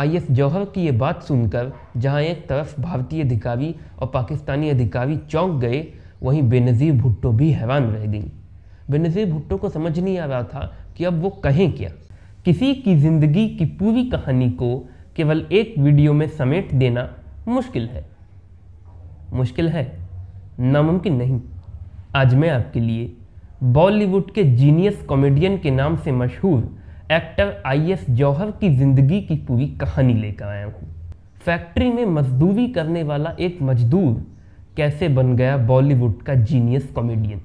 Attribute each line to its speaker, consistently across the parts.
Speaker 1: आई S Johar की ये बात सुनकर जहां एक तरफ भारतीय अधिकारी और पाकिस्तानी अधिकारी चौंक गए वहीं बेनज़ीर भुट्टो भी हैरान रह गई बेनज़ीर भुट्टो को समझ नहीं आ रहा था कि अब वो कहें क्या किसी की ज़िंदगी की पूरी कहानी को केवल एक वीडियो में समेट देना मुश्किल है मुश्किल है नामुमकिन नहीं आज मैं आपके लिए बॉलीवुड के जीनियस कॉमेडियन के नाम से मशहूर एक्टर आईएस जौहर की ज़िंदगी की पूरी कहानी लेकर आया हूँ फैक्ट्री में मजदूरी करने वाला एक मजदूर कैसे बन गया बॉलीवुड का जीनियस कॉमेडियन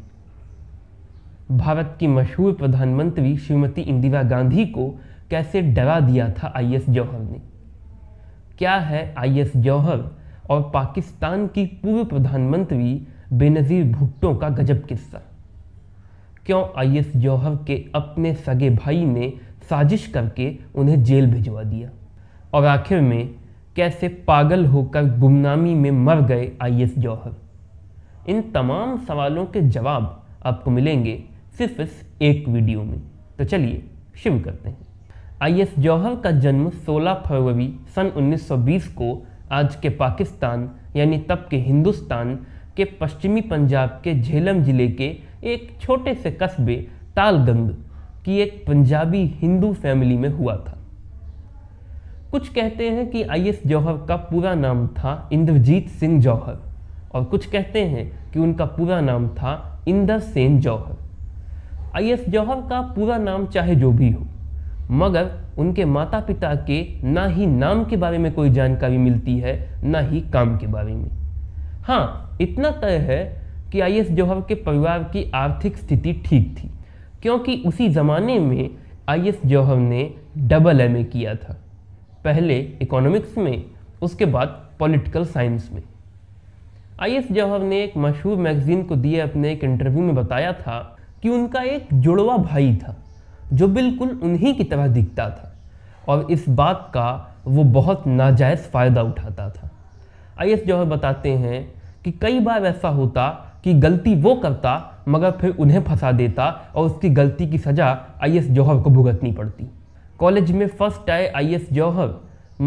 Speaker 1: भारत की मशहूर प्रधानमंत्री श्रीमती इंदिरा गांधी को कैसे डरा दिया था आईएस जौहर ने क्या है आईएस जौहर और पाकिस्तान की पूर्व प्रधानमंत्री बेनज़ीर भुट्टो का गजब किस्सा क्यों आईएस जौहर के अपने सगे भाई ने साजिश करके उन्हें जेल भिजवा दिया और आखिर में कैसे पागल होकर गुमनामी में मर गए आई एस जौहर इन तमाम सवालों के जवाब आपको मिलेंगे सिर्फ इस एक वीडियो में तो चलिए शुरू करते हैं आई एस जौहर का जन्म 16 फरवरी सन 1920 को आज के पाकिस्तान यानी तब के हिंदुस्तान के पश्चिमी पंजाब के झेलम ज़िले के एक छोटे से कस्बे तालगंग कि एक पंजाबी हिंदू फैमिली में हुआ था कुछ कहते हैं कि आई एस जौहर का पूरा नाम था इंद्रजीत सिंह जौहर और कुछ कहते हैं कि उनका पूरा नाम था इंदर सेन जौहर आई एस जौहर का पूरा नाम चाहे जो भी हो मगर उनके माता पिता के ना ही नाम के बारे में कोई जानकारी मिलती है ना ही काम के बारे में हाँ इतना तय है कि आई एस जौहर के परिवार की आर्थिक स्थिति ठीक थी क्योंकि उसी ज़माने में आई एस जौहर ने डबल एम ए किया था पहले इकोनॉमिक्स में उसके बाद पॉलिटिकल साइंस में आई एस जौहर ने एक मशहूर मैगज़ीन को दिए अपने एक इंटरव्यू में बताया था कि उनका एक जुड़वा भाई था जो बिल्कुल उन्हीं की तरह दिखता था और इस बात का वो बहुत नाजायज़ फ़ायदा उठाता था आई एस जौहर बताते हैं कि कई बार ऐसा होता कि गलती वो करता मगर फिर उन्हें फंसा देता और उसकी गलती की सज़ा आई एस जौहर को भुगतनी पड़ती कॉलेज में फर्स्ट आए आई एस जौहर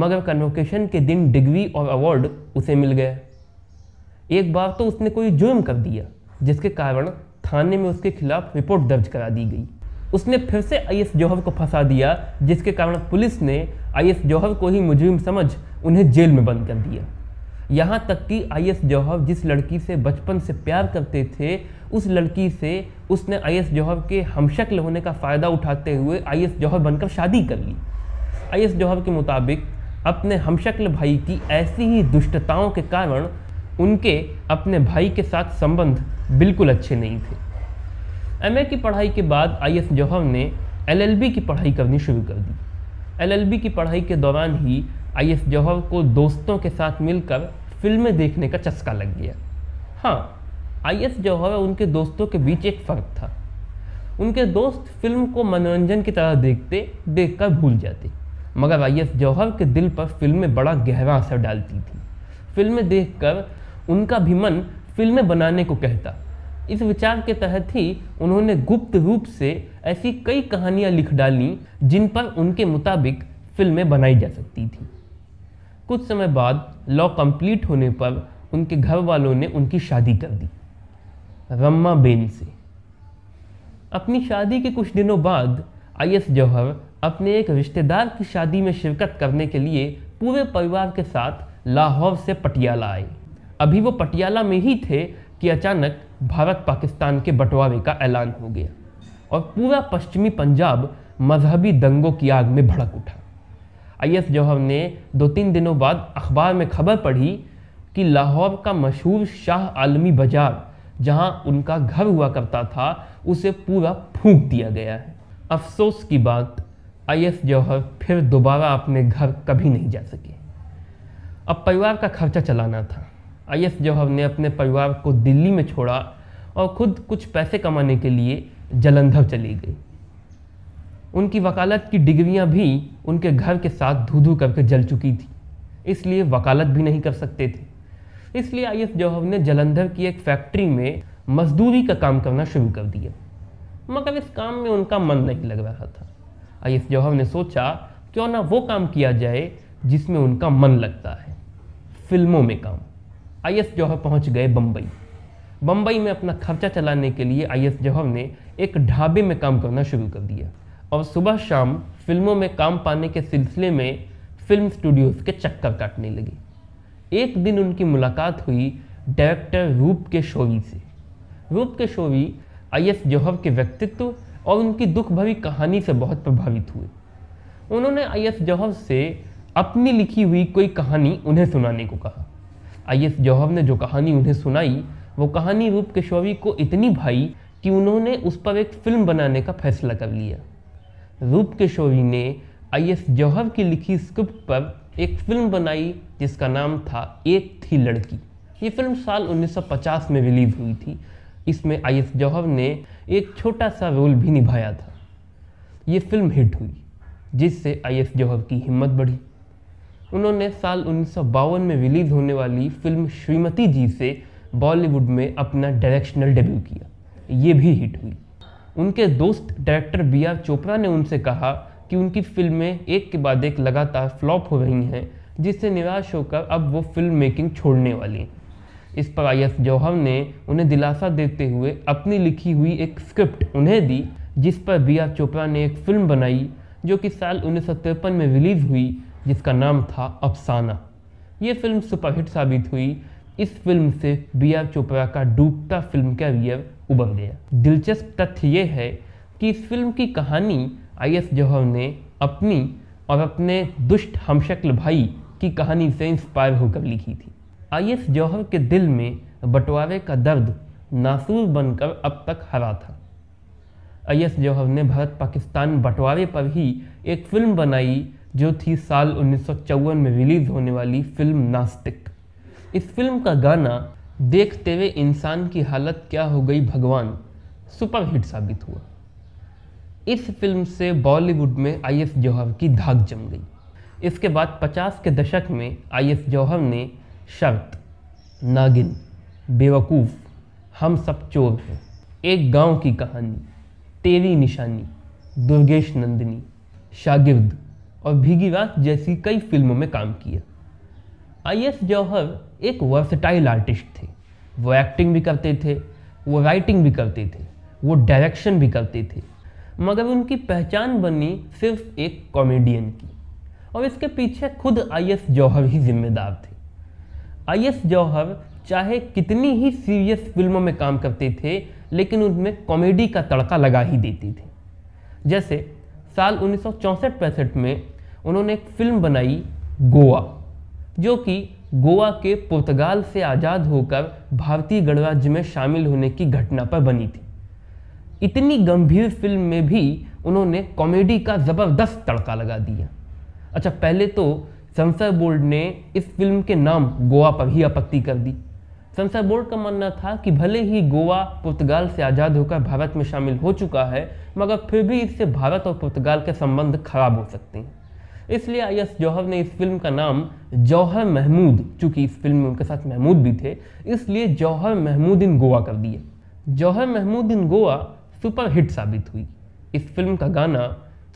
Speaker 1: मगर कन्वोकेशन के दिन डिग्री और अवार्ड उसे मिल गया एक बार तो उसने कोई जुर्म कर दिया जिसके कारण थाने में उसके खिलाफ रिपोर्ट दर्ज करा दी गई उसने फिर से आई एस जौहर को फंसा दिया जिसके कारण पुलिस ने आई एस जौहर को ही मुजरिम समझ उन्हें जेल में बंद कर दिया यहाँ तक कि आई एस जौहर जिस लड़की से बचपन से प्यार करते थे उस लड़की से उसने आई एस जौहर के हमशक्ल होने का फ़ायदा उठाते हुए आई एस जौहर बनकर शादी कर ली आई एस जौहर के मुताबिक अपने हमशक्ल भाई की ऐसी ही दुष्टताओं के कारण उनके अपने भाई के साथ संबंध बिल्कुल अच्छे नहीं थे एमए की पढ़ाई के बाद आई एस जौहर ने एलएलबी की पढ़ाई करनी शुरू कर दी एलएलबी की पढ़ाई के दौरान ही आई एस जौहर को दोस्तों के साथ मिलकर फिल्में देखने का चस्का लग गया हाँ आई एस जौहर और उनके दोस्तों के बीच एक फ़र्क था उनके दोस्त फिल्म को मनोरंजन की तरह देखते देख कर भूल जाते मगर आई एस जौहर के दिल पर फिल्में बड़ा गहरा असर डालती थी फिल्में देखकर उनका भी मन फिल्में बनाने को कहता इस विचार के तहत ही उन्होंने गुप्त रूप से ऐसी कई कहानियाँ लिख डाली जिन पर उनके मुताबिक फिल्में बनाई जा सकती थी कुछ समय बाद लॉ कंप्लीट होने पर उनके घर वालों ने उनकी शादी कर दी रम्मा बेन से अपनी शादी के कुछ दिनों बाद आई एस जौहर अपने एक रिश्तेदार की शादी में शिरकत करने के लिए पूरे परिवार के साथ लाहौर से पटियाला आए अभी वो पटियाला में ही थे कि अचानक भारत पाकिस्तान के बंटवारे का ऐलान हो गया और पूरा पश्चिमी पंजाब मजहबी दंगों की आग में भड़क उठा आई जौहर ने दो तीन दिनों बाद अखबार में खबर पढ़ी कि लाहौर का मशहूर शाह आलमी बाजार जहां उनका घर हुआ करता था उसे पूरा फूंक दिया गया है अफसोस की बात आई एस जौहर फिर दोबारा अपने घर कभी नहीं जा सके अब परिवार का खर्चा चलाना था आई एस जौहर ने अपने परिवार को दिल्ली में छोड़ा और खुद कुछ पैसे कमाने के लिए जलंधर चली गई उनकी वकालत की डिग्रियां भी उनके घर के साथ धू धू करके जल चुकी थी इसलिए वकालत भी नहीं कर सकते थे इसलिए आई एस जौहर ने जलंधर की एक फैक्ट्री में मजदूरी का काम करना शुरू कर दिया मगर इस काम में उनका मन नहीं लग रहा था आई एस जौहर ने सोचा क्यों ना वो काम किया जाए जिसमें उनका मन लगता है फिल्मों में काम आई एस जौहर पहुँच गए बम्बई बम्बई में अपना खर्चा चलाने के लिए आई एस जौहर ने एक ढाबे में काम करना शुरू कर दिया और सुबह शाम फिल्मों में काम पाने के सिलसिले में फिल्म स्टूडियोज़ के चक्कर काटने लगे एक दिन उनकी मुलाकात हुई डायरेक्टर रूप के शोवी से रूप के शोवी आई एस जौहर के व्यक्तित्व और उनकी दुख भरी कहानी से बहुत प्रभावित हुए उन्होंने आई एस जौहर से अपनी लिखी हुई कोई कहानी उन्हें सुनाने को कहा आई एस जौहर ने जो कहानी उन्हें सुनाई वो कहानी रूप के शोवी को इतनी भाई कि उन्होंने उस पर एक फिल्म बनाने का फैसला कर लिया रूप किशोरी ने आई एस जौहर की लिखी स्क्रिप्ट पर एक फिल्म बनाई जिसका नाम था एक थी लड़की ये फिल्म साल 1950 में रिलीज हुई थी इसमें आई एस जौहर ने एक छोटा सा रोल भी निभाया था ये फिल्म हिट हुई जिससे आई एस जौहर की हिम्मत बढ़ी उन्होंने साल उन्नीस में रिलीज़ होने वाली फिल्म श्रीमती जी से बॉलीवुड में अपना डायरेक्शनल डेब्यू किया ये भी हिट हुई उनके दोस्त डायरेक्टर बी आर चोपड़ा ने उनसे कहा कि उनकी फिल्में एक के बाद एक लगातार फ्लॉप हो रही हैं जिससे निराश होकर अब वो फिल्म मेकिंग छोड़ने वाली इस पर आई एस जौहर ने उन्हें दिलासा देते हुए अपनी लिखी हुई एक स्क्रिप्ट उन्हें दी जिस पर बी आर चोपड़ा ने एक फिल्म बनाई जो कि साल उन्नीस में रिलीज़ हुई जिसका नाम था अफसाना ये फिल्म सुपरहिट साबित हुई इस फिल्म से बी आर चोपड़ा का डूबता फिल्म कैरियर उबर गया दिलचस्प तथ्य ये है कि इस फिल्म की कहानी आई एस जौहर ने अपनी और अपने दुष्ट हमशक्ल भाई की कहानी से इंस्पायर होकर लिखी थी आई एस जौहर के दिल में बंटवारे का दर्द नासूर बनकर अब तक हरा था आई एस जौहर ने भारत पाकिस्तान बंटवारे पर ही एक फिल्म बनाई जो थी साल उन्नीस में रिलीज़ होने वाली फिल्म नास्तिक इस फिल्म का गाना देखते हुए इंसान की हालत क्या हो गई भगवान सुपरहिट साबित हुआ इस फिल्म से बॉलीवुड में आई एस जौहर की धाक जम गई इसके बाद 50 के दशक में आई एस जौहर ने शर्त नागिन बेवकूफ़ हम सब चोर हैं एक गांव की कहानी तेरी निशानी दुर्गेश नंदिनी शागिर्द और भीगी रात जैसी कई फिल्मों में काम किया आई एस जौहर एक वर्सटाइल आर्टिस्ट थे वो एक्टिंग भी करते थे वो राइटिंग भी करते थे वो डायरेक्शन भी करते थे मगर उनकी पहचान बनी सिर्फ एक कॉमेडियन की और इसके पीछे खुद आई एस जौहर ही जिम्मेदार थे आई एस जौहर चाहे कितनी ही सीरियस फिल्मों में काम करते थे लेकिन उनमें कॉमेडी का तड़का लगा ही देती थी जैसे साल उन्नीस सौ में उन्होंने एक फिल्म बनाई गोवा जो कि गोवा के पुर्तगाल से आज़ाद होकर भारतीय गणराज्य में शामिल होने की घटना पर बनी थी इतनी गंभीर फिल्म में भी उन्होंने कॉमेडी का ज़बरदस्त तड़का लगा दिया अच्छा पहले तो सेंसर बोर्ड ने इस फिल्म के नाम गोवा पर ही आपत्ति कर दी सेंसर बोर्ड का मानना था कि भले ही गोवा पुर्तगाल से आज़ाद होकर भारत में शामिल हो चुका है मगर फिर भी इससे भारत और पुर्तगाल के संबंध खराब हो सकते हैं इसलिए आई एस जौहर ने इस फिल्म का नाम जौहर महमूद चूँकि इस फिल्म में उनके साथ महमूद भी थे इसलिए जौहर महमूद इन गोवा कर दिए Johar Mehmood in Goa super hit साबित हुई इस फिल्म का गाना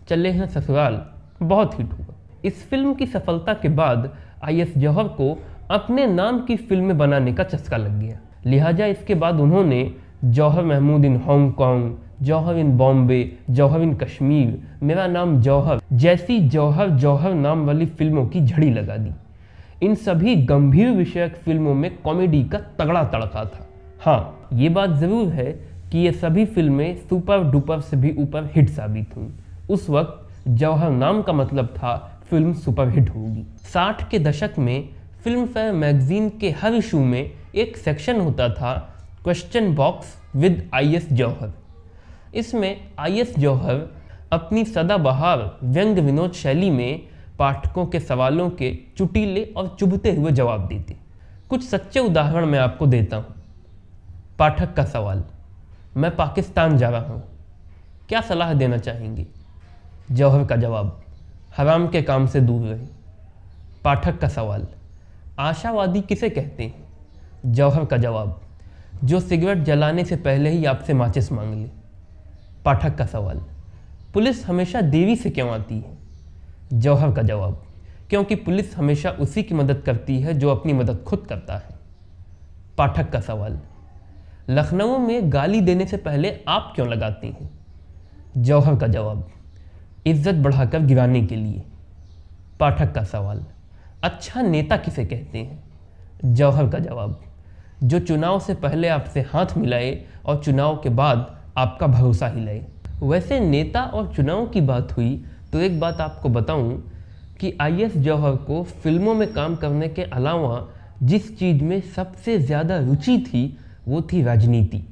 Speaker 1: चले हैं ससुराल बहुत हिट हुआ इस फिल्म की सफलता के बाद आई एस जौहर को अपने नाम की फिल्में बनाने का चस्का लग गया लिहाजा इसके बाद उन्होंने Johar Mehmood in Hong Kong Johar in Bombay Johar in Kashmir मेरा नाम जौहर जैसी जौहर जौहर नाम वाली फिल्मों की झड़ी लगा दी इन सभी गंभीर विषयक फिल्मों में कॉमेडी का तगड़ा तड़का था हाँ ये बात ज़रूर है कि ये सभी फिल्में सुपर डुपर से भी ऊपर हिट साबित हुई उस वक्त जौहर नाम का मतलब था फिल्म सुपरहिट होगी साठ के दशक में फिल्म फेयर मैगजीन के हर इशू में एक सेक्शन होता था question box with I S Johar इसमें आई एस जौहर अपनी सदाबहार व्यंग विनोद शैली में पाठकों के सवालों के चुटीले और चुभते हुए जवाब देती कुछ सच्चे उदाहरण मैं आपको देता हूँ पाठक का सवाल मैं पाकिस्तान जा रहा हूँ क्या सलाह देना चाहेंगे जौहर का जवाब हराम के काम से दूर रहे पाठक का सवाल आशावादी किसे कहते हैं जौहर का जवाब जो सिगरेट जलाने से पहले ही आपसे माचिस मांग ली पाठक का सवाल पुलिस हमेशा देवी से क्यों आती है जौहर का जवाब क्योंकि पुलिस हमेशा उसी की मदद करती है जो अपनी मदद खुद करता है पाठक का सवाल लखनऊ में गाली देने से पहले आप क्यों लगाती हैं जौहर का जवाब इज्जत बढ़ाकर गिराने के लिए पाठक का सवाल अच्छा नेता किसे कहते हैं जौहर का जवाब जो चुनाव से पहले आपसे हाथ मिलाए और चुनाव के बाद आपका भरोसा ही लें वैसे नेता और चुनाव की बात हुई तो एक बात आपको बताऊं कि आई एस जौहर को फिल्मों में काम करने के अलावा जिस चीज़ में सबसे ज़्यादा रुचि थी वो थी राजनीति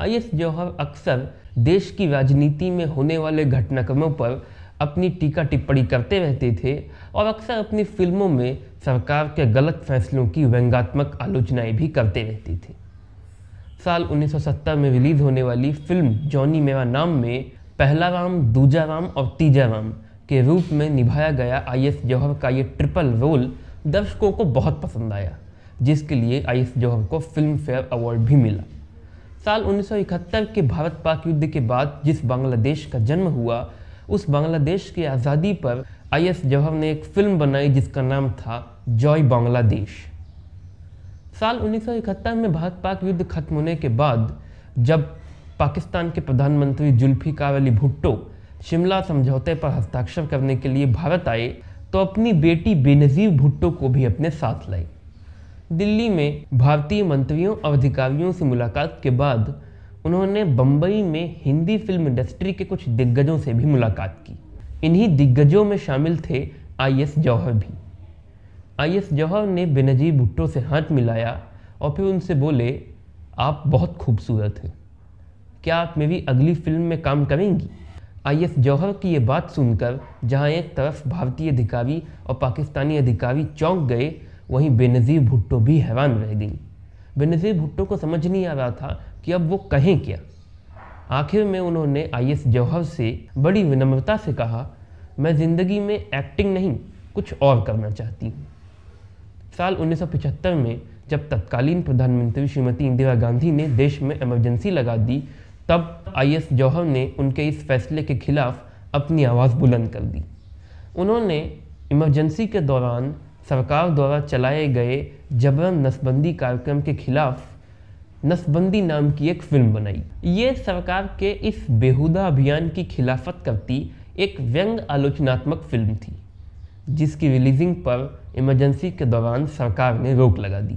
Speaker 1: आई एस जौहर अक्सर देश की राजनीति में होने वाले घटनाक्रमों पर अपनी टीका टिप्पणी करते रहते थे और अक्सर अपनी फिल्मों में सरकार के गलत फैसलों की व्यंगात्मक आलोचनाएं भी करते रहते थे साल 1970 में रिलीज़ होने वाली फिल्म जॉनी मेरा नाम में पहला राम दूजा राम और तीजा राम के रूप में निभाया गया आई एस जौहर का ये ट्रिपल रोल दर्शकों को बहुत पसंद आया जिसके लिए आई एस जौहर को फिल्म फेयर अवार्ड भी मिला साल 1971 के भारत पाक युद्ध के बाद जिस बांग्लादेश का जन्म हुआ उस बांग्लादेश की आज़ादी पर आई एस जौहर ने एक फिल्म बनाई जिसका नाम था जॉय बांग्लादेश साल उन्नीस में भारत पाक युद्ध खत्म होने के बाद जब पाकिस्तान के प्रधानमंत्री जुल्फी अली भुट्टो शिमला समझौते पर हस्ताक्षर करने के लिए भारत आए तो अपनी बेटी बेनजीर भुट्टो को भी अपने साथ लाए दिल्ली में भारतीय मंत्रियों और अधिकारियों से मुलाकात के बाद उन्होंने बम्बई में हिंदी फिल्म इंडस्ट्री के कुछ दिग्गजों से भी मुलाकात की इन्हीं दिग्गजों में शामिल थे आई एस जौहर भी आई एस जौहर ने बेनजीर भुट्टो से हाथ मिलाया और फिर उनसे बोले आप बहुत खूबसूरत हैं क्या आप मेरी अगली फिल्म में काम करेंगी आई एस जौहर की ये बात सुनकर जहाँ एक तरफ भारतीय अधिकारी और पाकिस्तानी अधिकारी चौंक गए वहीं बेनज़ीर भुट्टो भी हैरान रह गई बेनज़ीर भुट्टो को समझ नहीं आ रहा था कि अब वो कहें क्या आखिर में उन्होंने आई एस जौहर से बड़ी विनम्रता से कहा मैं ज़िंदगी में एक्टिंग नहीं कुछ और करना चाहती हूँ साल 1975 में जब तत्कालीन प्रधानमंत्री श्रीमती इंदिरा गांधी ने देश में इमरजेंसी लगा दी तब आई एस जौहर ने उनके इस फैसले के खिलाफ अपनी आवाज़ बुलंद कर दी उन्होंने इमरजेंसी के दौरान सरकार द्वारा चलाए गए जबरन नसबंदी कार्यक्रम के खिलाफ नसबंदी नाम की एक फिल्म बनाई ये सरकार के इस बेहुदा अभियान की खिलाफत करती एक व्यंग आलोचनात्मक फिल्म थी जिसकी रिलीजिंग पर इमरजेंसी के दौरान सरकार ने रोक लगा दी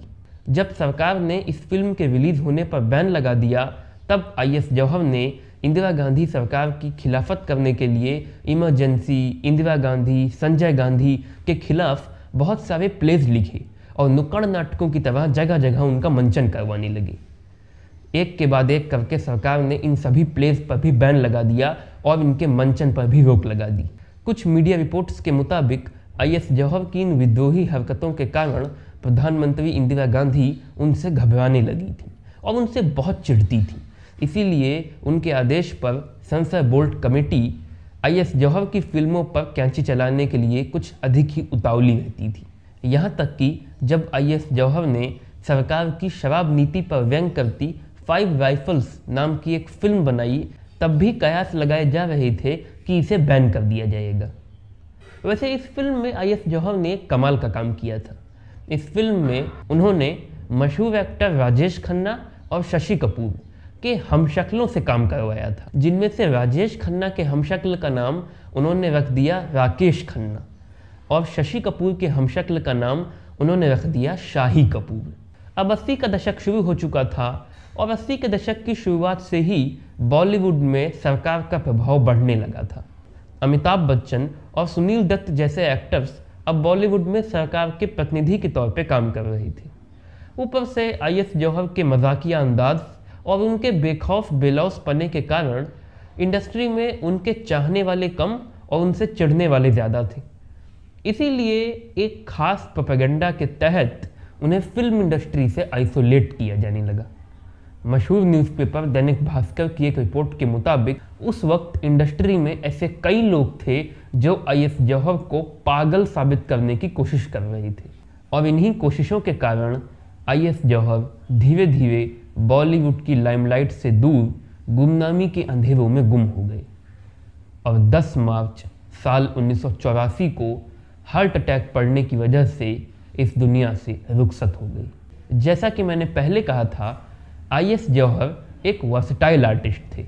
Speaker 1: जब सरकार ने इस फिल्म के रिलीज़ होने पर बैन लगा दिया तब आई एस जौहर ने इंदिरा गांधी सरकार की खिलाफत करने के लिए इमरजेंसी इंदिरा गांधी संजय गांधी के खिलाफ बहुत सारे प्लेज लिखे और नुक्कड़ नाटकों की तरह जगह जगह उनका मंचन करवाने लगे एक के बाद एक करके सरकार ने इन सभी प्लेज पर भी बैन लगा दिया और इनके मंचन पर भी रोक लगा दी कुछ मीडिया रिपोर्ट्स के मुताबिक आई एस जौहर की इन विद्रोही हरकतों के कारण प्रधानमंत्री इंदिरा गांधी उनसे घबराने लगी थी और उनसे बहुत चिढ़ती थी इसीलिए उनके आदेश पर संसद बोल्ट कमेटी आई एस जौहर की फिल्मों पर कैंची चलाने के लिए कुछ अधिक ही उतावली रहती थी यहाँ तक कि जब आई एस जौहर ने सरकार की शराब नीति पर व्यंग करती फाइव राइफल्स नाम की एक फिल्म बनाई तब भी कयास लगाए जा रहे थे कि इसे बैन कर दिया जाएगा वैसे इस फिल्म में आई एस जौहर ने कमाल का काम किया था इस फिल्म में उन्होंने मशहूर एक्टर राजेश खन्ना और शशि कपूर के हमशक्लों से काम करवाया था जिनमें से राजेश खन्ना के हमशक्ल का नाम उन्होंने रख दिया राकेश खन्ना और शशि कपूर के हमशक्ल का नाम उन्होंने रख दिया शाही कपूर अब अस्सी का दशक शुरू हो चुका था और अस्सी के दशक की शुरुआत से ही बॉलीवुड में सरकार का प्रभाव बढ़ने लगा था अमिताभ बच्चन और सुनील दत्त जैसे एक्टर्स अब बॉलीवुड में सरकार के प्रतिनिधि के तौर पर काम कर रही थी ऊपर से आई एस जौहर के मजाकिया अंदाज और उनके बेखौफ बेलौस पने के कारण इंडस्ट्री में उनके चाहने वाले कम और उनसे चढ़ने वाले ज़्यादा थे इसीलिए एक खास प्रोपेगेंडा के तहत उन्हें फिल्म इंडस्ट्री से आइसोलेट किया जाने लगा मशहूर न्यूज़पेपर दैनिक भास्कर की एक रिपोर्ट के मुताबिक उस वक्त इंडस्ट्री में ऐसे कई लोग थे जो आई एस जौहर को पागल साबित करने की कोशिश कर रहे थे और इन्हीं कोशिशों के कारण आई एस जौहर धीरे धीरे बॉलीवुड की लाइमलाइट से दूर गुमनामी के अंधेरों में गुम हो गए और 10 मार्च साल उन्नीस को हार्ट अटैक पड़ने की वजह से इस दुनिया से रुखसत हो गई जैसा कि मैंने पहले कहा था आई एस जौहर एक वर्सटाइल आर्टिस्ट थे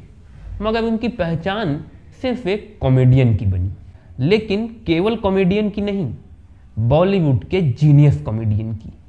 Speaker 1: मगर उनकी पहचान सिर्फ एक कॉमेडियन की बनी लेकिन केवल कॉमेडियन की नहीं बॉलीवुड के जीनियस कॉमेडियन की